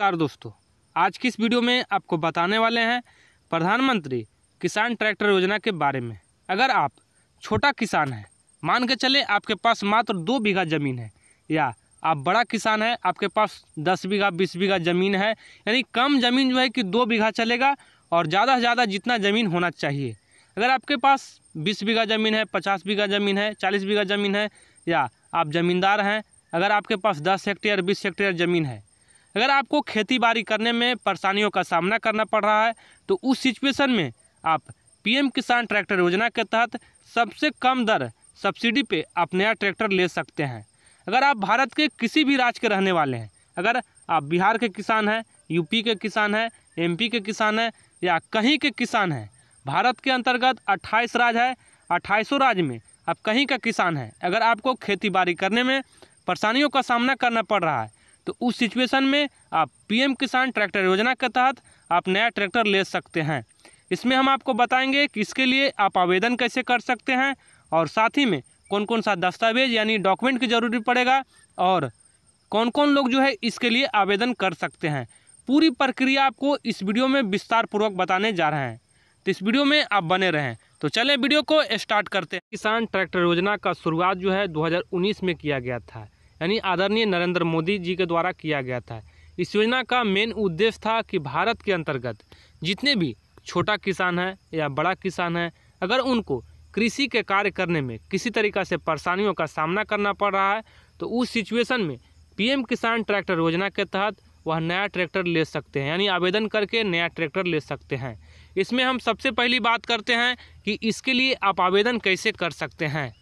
नमस्कार दोस्तों आज की इस वीडियो में आपको बताने वाले हैं प्रधानमंत्री किसान ट्रैक्टर योजना के बारे में अगर आप छोटा किसान हैं मान के चले आपके पास मात्र दो बीघा ज़मीन है या आप बड़ा किसान हैं आपके पास दस बीघा बीस बीघा ज़मीन है यानी कम ज़मीन जो है कि दो बीघा चलेगा और ज़्यादा से ज़्यादा जितना ज़मीन होना चाहिए अगर आपके पास बीस बीघा ज़मीन है पचास बीघा ज़मीन है चालीस बीघा ज़मीन है या आप ज़मींदार हैं अगर आपके पास दस हेक्टेयर बीस हेक्टेयर ज़मीन है अगर आपको खेती बाड़ी करने में परेशानियों का सामना करना पड़ रहा है तो उस सिचुएशन में आप पीएम किसान ट्रैक्टर योजना के तहत सबसे कम दर सब्सिडी पे आप नया ट्रैक्टर ले सकते हैं अगर आप भारत के किसी भी राज्य के रहने वाले हैं अगर आप बिहार के किसान हैं यूपी के किसान हैं एमपी के किसान हैं या कहीं के किसान हैं भारत के अंतर्गत 28 राज्य है अट्ठाईसों राज्य में आप कहीं का किसान हैं अगर आपको खेती बाड़ी करने में परेशानियों का सामना करना पड़ रहा है तो उस सिचुएशन में आप पीएम किसान ट्रैक्टर योजना के तहत आप नया ट्रैक्टर ले सकते हैं इसमें हम आपको बताएंगे कि इसके लिए आप आवेदन कैसे कर सकते हैं और साथ ही में कौन कौन सा दस्तावेज यानी डॉक्यूमेंट की ज़रूरत पड़ेगा और कौन कौन लोग जो है इसके लिए आवेदन कर सकते हैं पूरी प्रक्रिया आपको इस वीडियो में विस्तार पूर्वक बताने जा रहे हैं तो इस वीडियो में आप बने रहें तो चलें वीडियो को स्टार्ट करते हैं किसान ट्रैक्टर योजना का शुरुआत जो है 2019 में किया गया था यानी आदरणीय नरेंद्र मोदी जी के द्वारा किया गया था इस योजना का मेन उद्देश्य था कि भारत के अंतर्गत जितने भी छोटा किसान है या बड़ा किसान है अगर उनको कृषि के कार्य करने में किसी तरीका से परेशानियों का सामना करना पड़ रहा है तो उस सिचुएशन में पीएम किसान ट्रैक्टर योजना के तहत वह नया ट्रैक्टर ले सकते हैं यानी आवेदन करके नया ट्रैक्टर ले सकते हैं इसमें हम सबसे पहली बात करते हैं कि इसके लिए आप आवेदन कैसे कर सकते हैं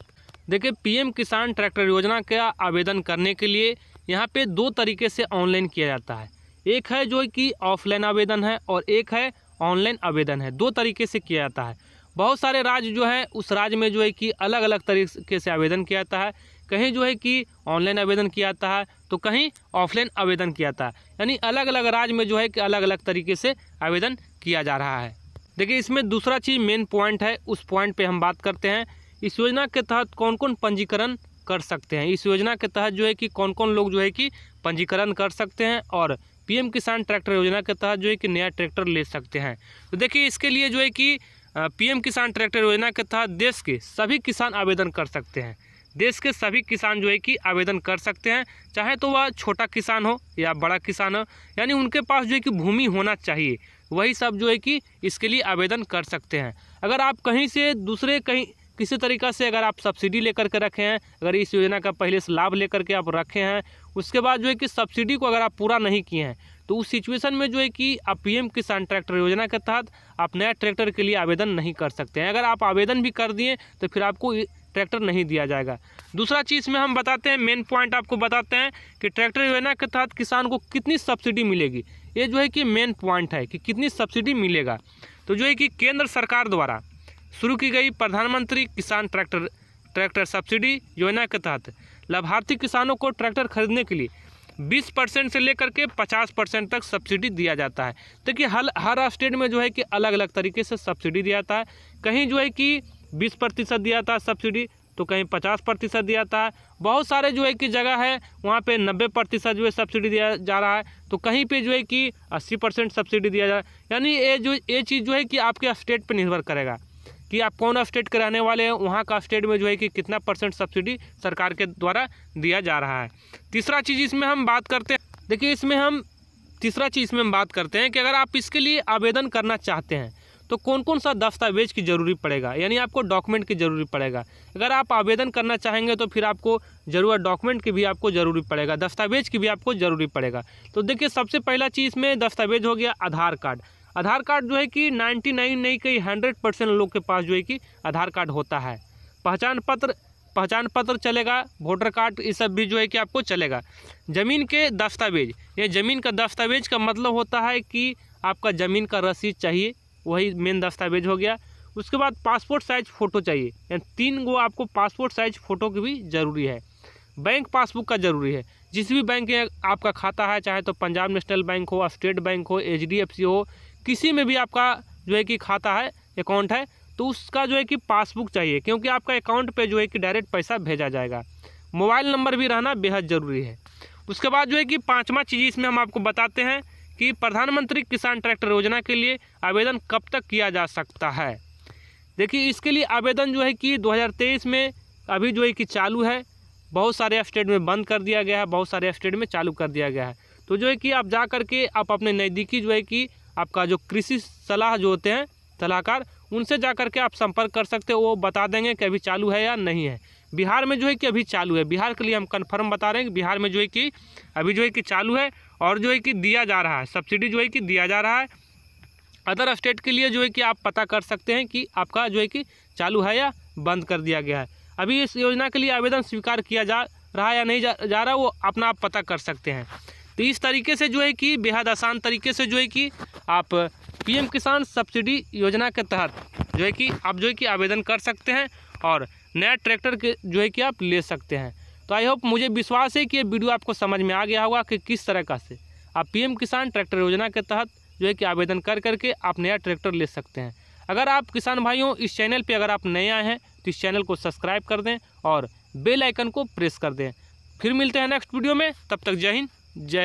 देखिए पीएम किसान ट्रैक्टर योजना का आवेदन करने के लिए यहाँ पे दो तरीके से ऑनलाइन किया जाता है एक है जो कि ऑफलाइन आवेदन है और एक है ऑनलाइन आवेदन है दो तरीके से किया जाता है बहुत सारे राज्य जो हैं उस राज्य में जो है कि अलग अलग तरीके से आवेदन किया जाता है कहीं जो है कि ऑनलाइन आवेदन किया जाता है तो कहीं ऑफलाइन आवेदन किया जाता है यानी अलग अलग राज्य में जो है कि अलग अलग तरीके से आवेदन किया जा रहा है देखिए इसमें दूसरा चीज़ मेन पॉइंट है उस पॉइंट पे हम बात करते हैं इस योजना के तहत कौन कौन पंजीकरण कर सकते हैं इस योजना के तहत जो है कि कौन कौन लोग जो है कि पंजीकरण कर सकते हैं और पीएम किसान ट्रैक्टर योजना के तहत जो है कि नया ट्रैक्टर ले सकते हैं तो देखिए इसके लिए जो है कि पीएम किसान ट्रैक्टर योजना के तहत देश के सभी किसान आवेदन कर सकते हैं देश के सभी किसान जो है कि आवेदन कर सकते हैं चाहे तो वह छोटा किसान हो या बड़ा किसान हो यानी उनके पास जो है कि भूमि होना चाहिए वही सब जो है कि इसके लिए आवेदन कर सकते हैं अगर आप कहीं से दूसरे कहीं किसी तरीका से अगर आप सब्सिडी लेकर के रखे हैं अगर इस योजना का पहले से लाभ लेकर के आप रखे हैं उसके बाद जो है कि सब्सिडी को अगर आप पूरा नहीं किए हैं तो उस सिचुएशन में जो है कि आप पीएम किसान ट्रैक्टर योजना के तहत आप नया ट्रैक्टर के लिए आवेदन नहीं कर सकते हैं अगर आप आवेदन भी कर दिए तो फिर आपको ट्रैक्टर नहीं दिया जाएगा दूसरा चीज़ में हम बताते हैं मेन पॉइंट आपको बताते हैं कि ट्रैक्टर योजना के तहत किसान को कितनी सब्सिडी मिलेगी ये जो है कि मेन पॉइंट है कि कितनी सब्सिडी मिलेगा तो जो है कि केंद्र सरकार द्वारा शुरू की गई प्रधानमंत्री किसान ट्रैक्टर ट्रैक्टर सब्सिडी योजना के तहत लाभार्थी किसानों को ट्रैक्टर खरीदने के लिए 20 परसेंट से लेकर के 50 परसेंट तक सब्सिडी दिया जाता है देखिए हर हर स्टेट में जो है कि अलग अलग तरीके से सब्सिडी दिया जाता है कहीं जो है कि 20 प्रतिशत दिया जाता है सब्सिडी तो कहीं 50 प्रतिशत दिया जाता है बहुत सारे जो है कि जगह है वहाँ पे 90 प्रतिशत जो है सब्सिडी दिया जा रहा है तो कहीं पे जो है कि 80 परसेंट सब्सिडी दिया जा रहा है यानी ये जो ये चीज़ जो है कि आपके स्टेट पर निर्भर करेगा कि आप कौन स्टेट के रहने वाले हैं वहाँ का स्टेट में जो है कि कितना परसेंट सब्सिडी सरकार के द्वारा दिया जा रहा है तीसरा चीज़ इसमें हम बात करते हैं देखिए इसमें हम तीसरा चीज़ इसमें हम बात करते हैं कि अगर आप इसके लिए आवेदन करना चाहते हैं तो कौन कौन सा दस्तावेज की ज़रूरी पड़ेगा यानी आपको डॉक्यूमेंट की ज़रूरी पड़ेगा अगर आप आवेदन करना चाहेंगे तो फिर आपको ज़रूर डॉक्यूमेंट की भी आपको ज़रूरी पड़ेगा दस्तावेज की भी आपको ज़रूरी पड़ेगा तो देखिए सबसे पहला चीज़ में दस्तावेज हो गया आधार कार्ड आधार कार्ड जो है कि नाइन्टी नाइन नहीं कहीं हंड्रेड परसेंट लोग के पास जो है कि आधार कार्ड होता है पहचान पत्र पहचान पत्र चलेगा वोटर कार्ड ये सब भी जो है कि आपको चलेगा ज़मीन के दस्तावेज ये ज़मीन का दस्तावेज का मतलब होता है कि आपका ज़मीन का रसीद चाहिए वही मेन दस्तावेज हो गया उसके बाद पासपोर्ट साइज फ़ोटो चाहिए यानी तीन गो आपको पासपोर्ट साइज फ़ोटो की भी ज़रूरी है बैंक पासबुक का ज़रूरी है जिस भी बैंक में आपका खाता है चाहे तो पंजाब नेशनल बैंक हो स्टेट बैंक हो एच हो किसी में भी आपका जो है कि खाता है अकाउंट है तो उसका जो है कि पासबुक चाहिए क्योंकि आपका अकाउंट पे जो है कि डायरेक्ट पैसा भेजा जाएगा मोबाइल नंबर भी रहना बेहद ज़रूरी है उसके बाद जो है कि पाँचवा चीज़ इसमें हम आपको बताते हैं कि प्रधानमंत्री किसान ट्रैक्टर योजना के लिए आवेदन कब तक किया जा सकता है देखिए इसके लिए आवेदन जो है कि दो में अभी जो है कि चालू है बहुत सारे स्टेट में बंद कर दिया गया है बहुत सारे स्टेट में चालू कर दिया गया है तो जो है कि आप जा करके आप अपने नज़दीकी जो है कि आपका जो कृषि सलाह जो होते हैं सलाहकार उनसे जा कर के आप संपर्क कर सकते हो वो बता देंगे कि अभी चालू है या नहीं है बिहार में जो है कि अभी चालू है बिहार के लिए हम कंफर्म बता रहे हैं कि बिहार में जो है कि अभी जो है कि चालू है और जो है कि दिया जा रहा है सब्सिडी जो है कि दिया जा रहा है अदर स्टेट के लिए जो है कि आप पता कर सकते हैं कि आपका जो है कि चालू है या बंद कर दिया गया है अभी इस योजना के लिए आवेदन स्वीकार किया जा रहा या नहीं जा, जा रहा वो अपना आप पता कर सकते हैं तो इस तरीके से जो है कि बेहद आसान तरीके से जो है कि आप पीएम किसान सब्सिडी योजना के तहत जो है कि आप जो है कि आवेदन कर सकते हैं और नया ट्रैक्टर के जो है कि आप ले सकते हैं तो आई होप मुझे विश्वास है कि ये वीडियो आपको समझ में आ गया होगा कि किस तरह का से आप पीएम किसान ट्रैक्टर योजना के तहत जो है कि आवेदन कर करके आप नया ट्रैक्टर ले सकते हैं अगर आप किसान भाइयों इस चैनल पे अगर आप नए आए हैं तो इस चैनल को सब्सक्राइब कर दें और बेल आइकन को प्रेस कर दें फिर मिलते हैं नेक्स्ट वीडियो में तब तक जय हिंद जय